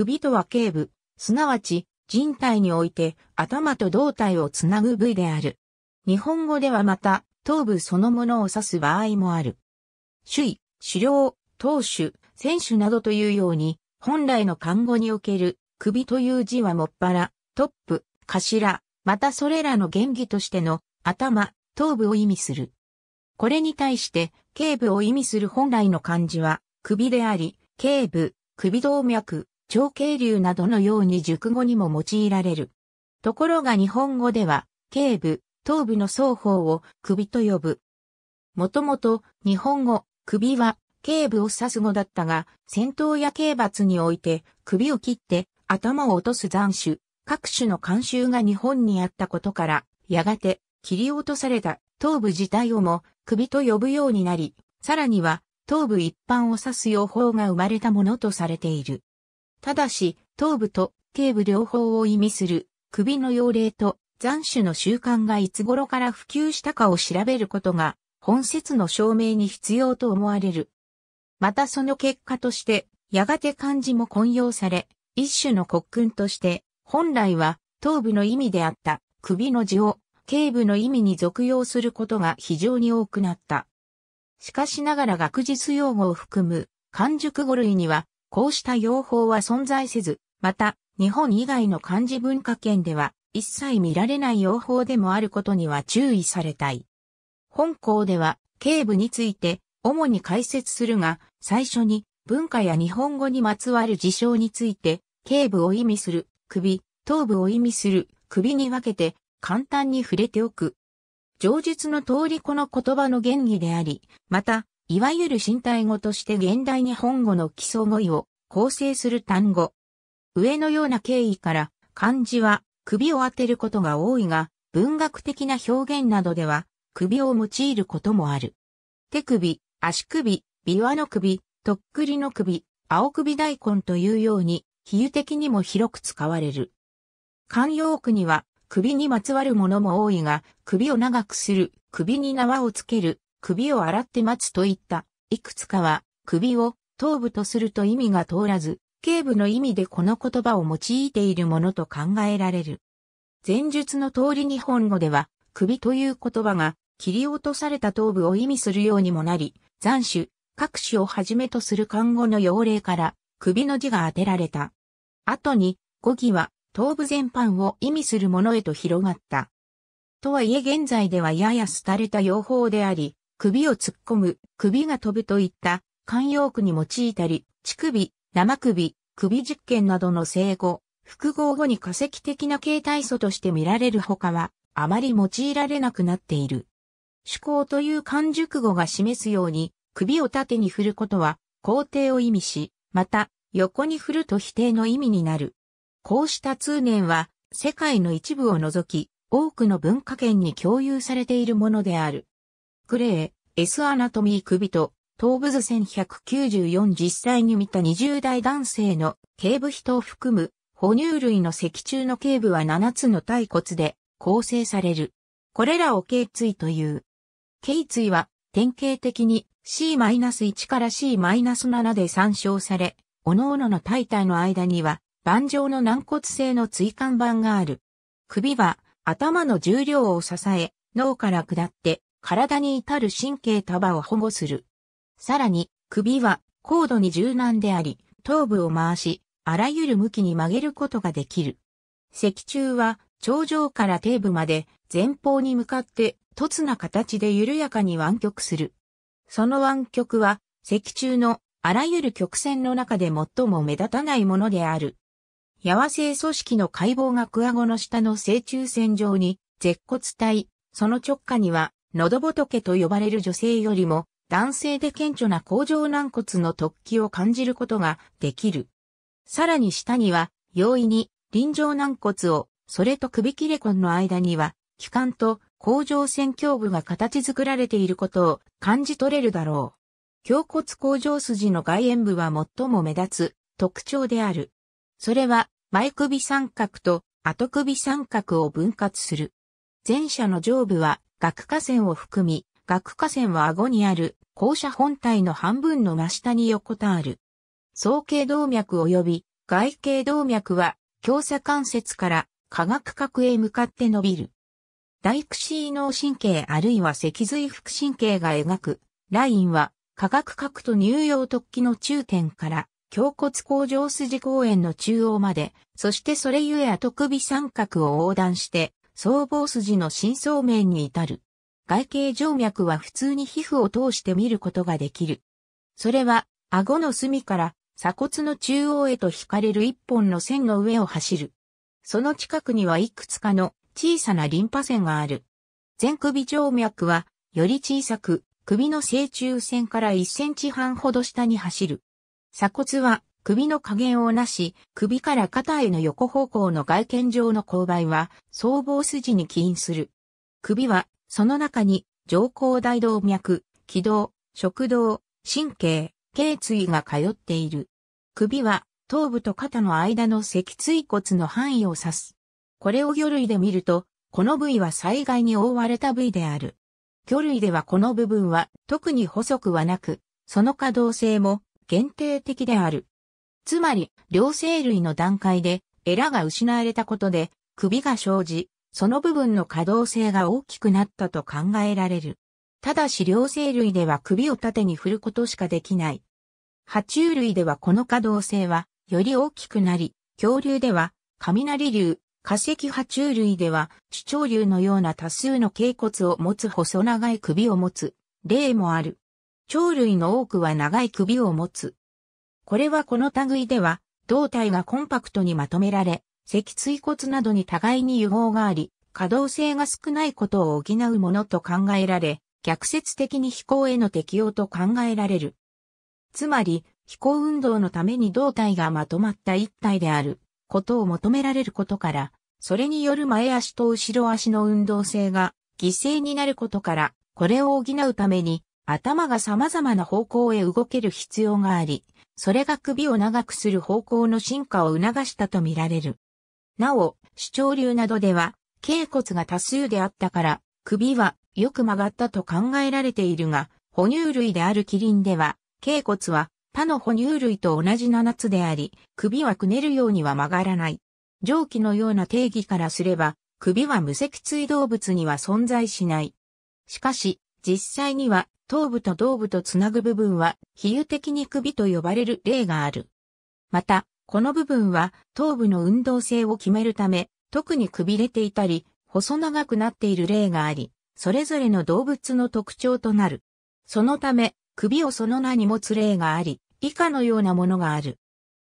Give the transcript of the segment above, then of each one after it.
首とは頸部、すなわち人体において頭と胴体をつなぐ部位である。日本語ではまた、頭部そのものを指す場合もある。主位、狩猟、投手、選手などというように、本来の漢語における首という字はもっぱら、トップ、頭、またそれらの原義としての頭、頭部を意味する。これに対して、頸部を意味する本来の漢字は、首であり、頸部、首動脈、長渓流などのように熟語にも用いられる。ところが日本語では、頸部、頭部の双方を首と呼ぶ。もともと日本語、首は頸部を指す語だったが、戦闘や刑罰において首を切って頭を落とす斬首、各種の慣習が日本にあったことから、やがて切り落とされた頭部自体をも首と呼ぶようになり、さらには頭部一般を指す用法が生まれたものとされている。ただし、頭部と頸部両方を意味する首の用例と残首の習慣がいつ頃から普及したかを調べることが本説の証明に必要と思われる。またその結果として、やがて漢字も混用され、一種の国訓として、本来は頭部の意味であった首の字を頸部の意味に俗用することが非常に多くなった。しかしながら学術用語を含む漢熟語類にはこうした用法は存在せず、また、日本以外の漢字文化圏では、一切見られない用法でもあることには注意されたい。本校では、警部について、主に解説するが、最初に、文化や日本語にまつわる事象について、警部を意味する、首、頭部を意味する、首に分けて、簡単に触れておく。上述の通りこの言葉の原義であり、また、いわゆる身体語として現代日本語の基礎語彙を構成する単語。上のような経緯から漢字は首を当てることが多いが、文学的な表現などでは首を用いることもある。手首、足首、琵琶の首、とっくりの首、青首大根というように、比喩的にも広く使われる。漢用句には首にまつわるものも多いが、首を長くする、首に縄をつける、首を洗って待つといった、いくつかは、首を頭部とすると意味が通らず、頸部の意味でこの言葉を用いているものと考えられる。前述の通り日本語では、首という言葉が、切り落とされた頭部を意味するようにもなり、残首、各種をはじめとする漢語の要例から、首の字が当てられた。後に、語義は、頭部全般を意味するものへと広がった。とはいえ現在ではやや廃れた用法であり、首を突っ込む、首が飛ぶといった慣用句に用いたり、乳首、生首、首実験などの生後、複合後に化石的な形態素として見られる他は、あまり用いられなくなっている。趣向という漢熟語が示すように、首を縦に振ることは、肯定を意味し、また、横に振ると否定の意味になる。こうした通念は、世界の一部を除き、多くの文化圏に共有されているものである。クレー、S アナトミー首と、頭部図1194実際に見た20代男性の頸部人を含む、哺乳類の脊柱の頸部は7つの体骨で構成される。これらを頸椎という。頸椎は典型的に C-1 から C-7 で参照され、各々の体体の間には盤状の軟骨性の椎間板がある。首は頭の重量を支え、脳から下って体に至る神経束を保護する。さらに、首は高度に柔軟であり、頭部を回し、あらゆる向きに曲げることができる。脊柱は、頂上から底部まで、前方に向かって、凸な形で緩やかに湾曲する。その湾曲は、脊柱のあらゆる曲線の中で最も目立たないものである。やわ性組織の解剖がクワゴの下の正中線上に、舌骨体、その直下には喉仏と呼ばれる女性よりも、男性で顕著な甲状軟骨の突起を感じることができる。さらに下には、容易に臨場軟骨を、それと首切れ根の間には、気管と甲状腺胸部が形作られていることを感じ取れるだろう。胸骨甲状筋の外縁部は最も目立つ特徴である。それは前首三角と後首三角を分割する。前者の上部は顎下線を含み、顎下線は顎にある校舎本体の半分の真下に横たわる。総形動脈及び外形動脈は強鎖関節から科学角へ向かって伸びる。大駆使脳神経あるいは脊髄副神経が描くラインは科学角と乳葉突起の中点から胸骨甲状筋公園の中央まで、そしてそれゆえ後首三角を横断して僧帽筋の深層面に至る。外形静脈は普通に皮膚を通して見ることができる。それは、顎の隅から鎖骨の中央へと引かれる一本の線の上を走る。その近くにはいくつかの小さなリンパ線がある。前首静脈はより小さく首の正中線から1センチ半ほど下に走る。鎖骨は首の加減をなし、首から肩への横方向の外見上の勾配は、僧帽筋に起因する。首は、その中に、上行大動脈、気道、食道、神経、頸椎が通っている。首は、頭部と肩の間の脊椎骨の範囲を指す。これを魚類で見ると、この部位は災害に覆われた部位である。魚類ではこの部分は特に細くはなく、その可動性も限定的である。つまり、両生類の段階で、エラが失われたことで、首が生じ、その部分の可動性が大きくなったと考えられる。ただし両生類では首を縦に振ることしかできない。爬虫類ではこの可動性は、より大きくなり、恐竜では、雷竜、化石爬虫類では、主張竜のような多数の頸骨を持つ細長い首を持つ、例もある。鳥類の多くは長い首を持つ。これはこの類では、胴体がコンパクトにまとめられ、脊椎骨などに互いに融合があり、可動性が少ないことを補うものと考えられ、逆説的に飛行への適用と考えられる。つまり、飛行運動のために胴体がまとまった一体であることを求められることから、それによる前足と後ろ足の運動性が犠牲になることから、これを補うために頭が様々な方向へ動ける必要があり、それが首を長くする方向の進化を促したとみられる。なお、主張流などでは、頸骨が多数であったから、首はよく曲がったと考えられているが、哺乳類であるキリンでは、頸骨は他の哺乳類と同じ7つであり、首はくねるようには曲がらない。上記のような定義からすれば、首は無脊椎動物には存在しない。しかし、実際には頭部と胴部とつなぐ部分は、比喩的に首と呼ばれる例がある。また、この部分は頭部の運動性を決めるため、特にくびれていたり、細長くなっている例があり、それぞれの動物の特徴となる。そのため、首をその名に持つ例があり、以下のようなものがある。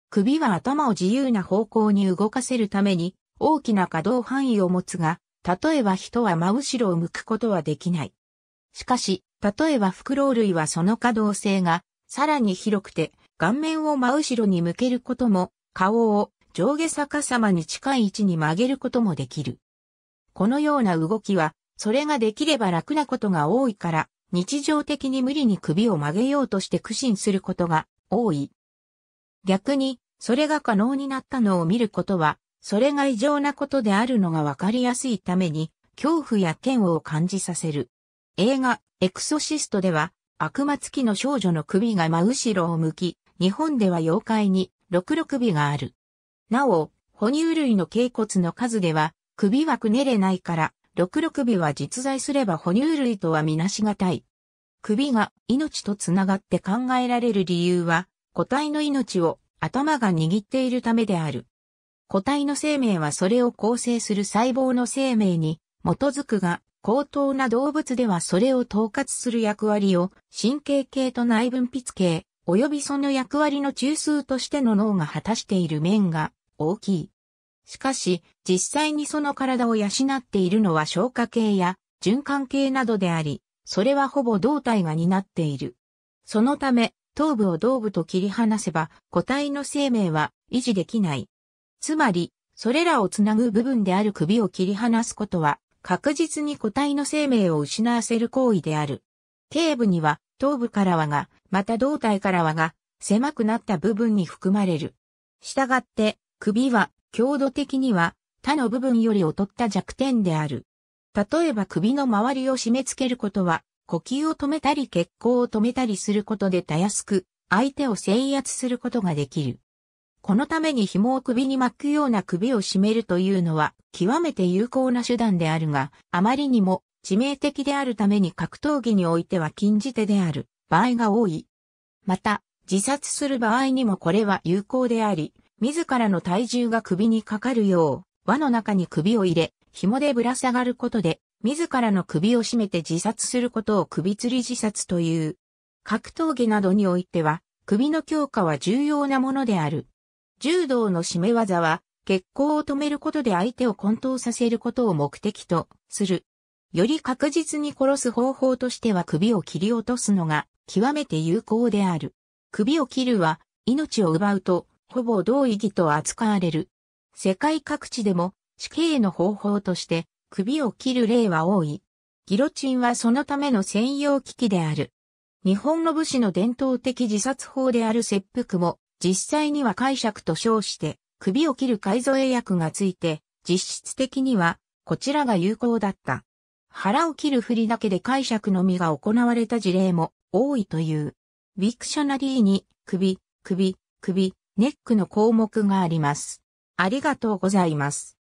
首は頭を自由な方向に動かせるために、大きな可動範囲を持つが、例えば人は真後ろを向くことはできない。しかし、例えばフクロウ類はその可動性がさらに広くて顔面を真後ろに向けることも顔を上下逆さまに近い位置に曲げることもできる。このような動きはそれができれば楽なことが多いから日常的に無理に首を曲げようとして苦心することが多い。逆にそれが可能になったのを見ることはそれが異常なことであるのがわかりやすいために恐怖や嫌悪を感じさせる。映画、エクソシストでは、悪魔付きの少女の首が真後ろを向き、日本では妖怪に、六六尾がある。なお、哺乳類の頸骨の数では、首はくねれないから、六六尾は実在すれば哺乳類とはみなしがたい。首が命とつながって考えられる理由は、個体の命を頭が握っているためである。個体の生命はそれを構成する細胞の生命に基づくが、高等な動物ではそれを統括する役割を神経系と内分泌系、及びその役割の中枢としての脳が果たしている面が大きい。しかし、実際にその体を養っているのは消化系や循環系などであり、それはほぼ胴体が担っている。そのため、頭部を胴部と切り離せば、個体の生命は維持できない。つまり、それらをつなぐ部分である首を切り離すことは、確実に個体の生命を失わせる行為である。頸部には頭部からはが、また胴体からはが、狭くなった部分に含まれる。したがって、首は、強度的には、他の部分より劣った弱点である。例えば首の周りを締め付けることは、呼吸を止めたり血行を止めたりすることでたやすく、相手を制圧することができる。このために紐を首に巻くような首を絞めるというのは極めて有効な手段であるが、あまりにも致命的であるために格闘技においては禁じ手である場合が多い。また、自殺する場合にもこれは有効であり、自らの体重が首にかかるよう、輪の中に首を入れ、紐でぶら下がることで、自らの首を絞めて自殺することを首吊り自殺という。格闘技などにおいては、首の強化は重要なものである。柔道の締め技は、血行を止めることで相手を混沌させることを目的とする。より確実に殺す方法としては首を切り落とすのが極めて有効である。首を切るは命を奪うとほぼ同意義と扱われる。世界各地でも死刑の方法として首を切る例は多い。ギロチンはそのための専用機器である。日本の武士の伝統的自殺法である切腹も実際には解釈と称して、首を切る改造英訳がついて、実質的には、こちらが有効だった。腹を切る振りだけで解釈のみが行われた事例も多いという。ウィクショナリーに、首、首、首、ネックの項目があります。ありがとうございます。